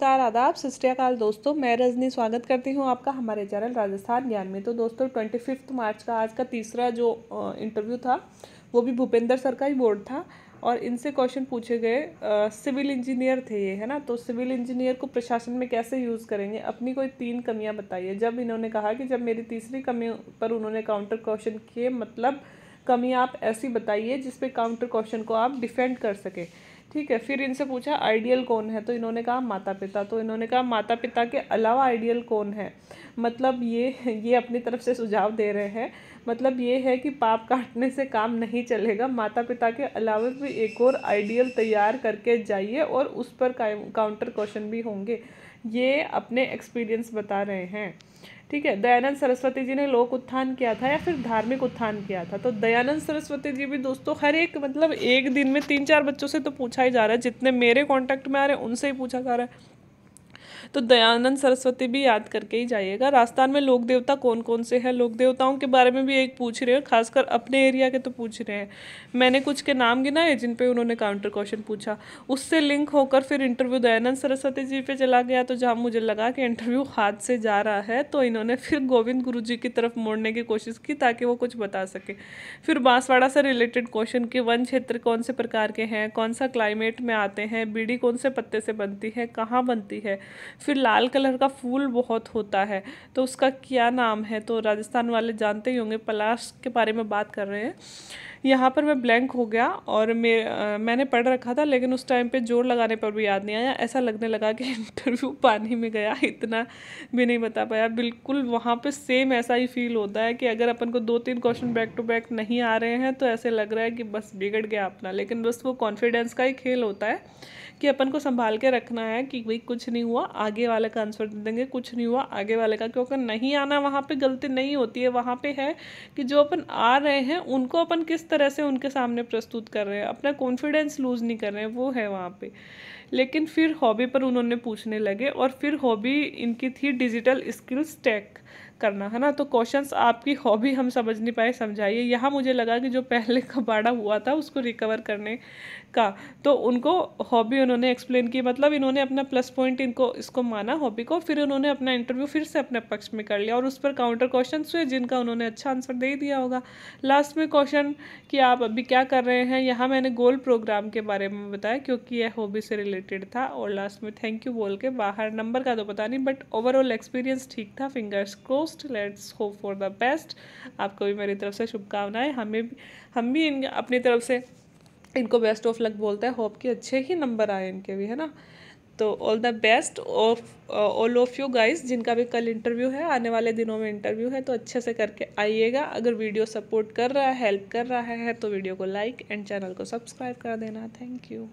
नमस्कार आदाब सस्काल दोस्तों मैं रजनी स्वागत करती हूँ आपका हमारे चैनल राजस्थान ज्ञान में तो दोस्तों ट्वेंटी फिफ्थ मार्च का आज का तीसरा जो इंटरव्यू था वो भी भूपेंद्र सर का ही बोर्ड था और इनसे क्वेश्चन पूछे गए सिविल इंजीनियर थे ये है ना तो सिविल इंजीनियर को प्रशासन में कैसे यूज़ करेंगे अपनी कोई तीन कमियाँ बताइए जब इन्होंने कहा कि जब मेरी तीसरी कमी पर उन्होंने काउंटर क्वेश्चन किए मतलब कमी आप ऐसी बताइए जिसपे काउंटर क्वेश्चन को आप डिफेंड कर सकें ठीक है फिर इनसे पूछा आइडियल कौन है तो इन्होंने कहा माता पिता तो इन्होंने कहा माता पिता के अलावा आइडियल कौन है मतलब ये ये अपनी तरफ से सुझाव दे रहे हैं मतलब ये है कि पाप काटने से काम नहीं चलेगा माता पिता के अलावा भी एक और आइडियल तैयार करके जाइए और उस पर काउंटर क्वेश्चन भी होंगे ये अपने एक्सपीरियंस बता रहे हैं ठीक है दयानंद सरस्वती जी ने लोक उत्थान किया था या फिर धार्मिक उत्थान किया था तो दयानंद सरस्वती जी भी दोस्तों हर एक मतलब एक दिन में तीन चार बच्चों से तो पूछा ही जा रहा है जितने मेरे कॉन्टैक्ट में आ रहे हैं उनसे ही पूछा जा रहा है तो दयानंद सरस्वती भी याद करके ही जाइएगा राजस्थान में लोक देवता कौन कौन से हैं लोक देवताओं के बारे में भी एक पूछ रहे हैं खासकर अपने एरिया के तो पूछ रहे हैं मैंने कुछ के नाम गिनाए जिन पे उन्होंने काउंटर क्वेश्चन पूछा उससे लिंक होकर फिर इंटरव्यू दयानंद सरस्वती जी पे चला गया तो जहाँ मुझे लगा कि इंटरव्यू हाथ से जा रहा है तो इन्होंने फिर गोविंद गुरु जी की तरफ मोड़ने की कोशिश की ताकि वो कुछ बता सके फिर बांसवाड़ा से रिलेटेड क्वेश्चन कि वन क्षेत्र कौन से प्रकार के हैं कौन सा क्लाइमेट में आते हैं बीड़ी कौन से पत्ते से बनती है कहाँ बनती है फिर लाल कलर का फूल बहुत होता है तो उसका क्या नाम है तो राजस्थान वाले जानते ही होंगे पलाश के बारे में बात कर रहे हैं यहाँ पर मैं ब्लैंक हो गया और मे आ, मैंने पढ़ रखा था लेकिन उस टाइम पे जोर लगाने पर भी याद नहीं आया ऐसा लगने लगा कि इंटरव्यू पानी में गया इतना भी नहीं बता पाया बिल्कुल वहाँ पे सेम ऐसा ही फील होता है कि अगर अपन को दो तीन क्वेश्चन बैक टू बैक नहीं आ रहे हैं तो ऐसे लग रहा है कि बस बिगड़ गया अपना लेकिन बस वो कॉन्फिडेंस का ही खेल होता है कि अपन को संभाल के रखना है कि भाई कुछ नहीं हुआ आगे वाले का आंसर दे देंगे कुछ नहीं हुआ आगे वाले का क्योंकि नहीं आना वहाँ पे गलती नहीं होती है वहाँ पे है कि जो अपन आ रहे हैं उनको अपन किस तरह से उनके सामने प्रस्तुत कर रहे हैं अपना कॉन्फिडेंस लूज़ नहीं कर रहे हैं वो है वहाँ पर लेकिन फिर हॉबी पर उन्होंने पूछने लगे और फिर हॉबी इनकी थी डिजिटल स्किल्स टेक करना है ना तो क्वेश्चंस आपकी हॉबी हम समझ नहीं पाए समझाइए यहाँ मुझे लगा कि जो पहले कबाड़ा हुआ था उसको रिकवर करने का तो उनको हॉबी उन्होंने एक्सप्लेन की मतलब इन्होंने अपना प्लस पॉइंट इनको इसको माना हॉबी को फिर उन्होंने अपना इंटरव्यू फिर से अपने पक्ष में कर लिया और उस पर काउंटर क्वेश्चन हुए जिनका उन्होंने अच्छा आंसर दे दिया होगा लास्ट में क्वेश्चन कि आप अभी क्या कर रहे हैं यहाँ मैंने गोल प्रोग्राम के बारे में बताया क्योंकि यह हॉबी से रिलेटेड था और लास्ट में थैंक यू बोल के बाहर नंबर का तो पता नहीं बट ओवरऑल एक्सपीरियंस ठीक था फिंगर्स को most let's hope for the best आपको भी मेरी तरफ से शुभकामनाएं हमें हम भी इन अपनी तरफ से इनको बेस्ट ऑफ लक बोलते हैं होप कि अच्छे ही नंबर आए इनके भी है ना तो all the best of all of you guys जिनका भी कल इंटरव्यू है आने वाले दिनों में इंटरव्यू है तो अच्छे से करके आइएगा अगर वीडियो सपोर्ट कर रहा है हेल्प कर रहा है तो वीडियो को लाइक एंड चैनल को सब्सक्राइब कर देना थैंक यू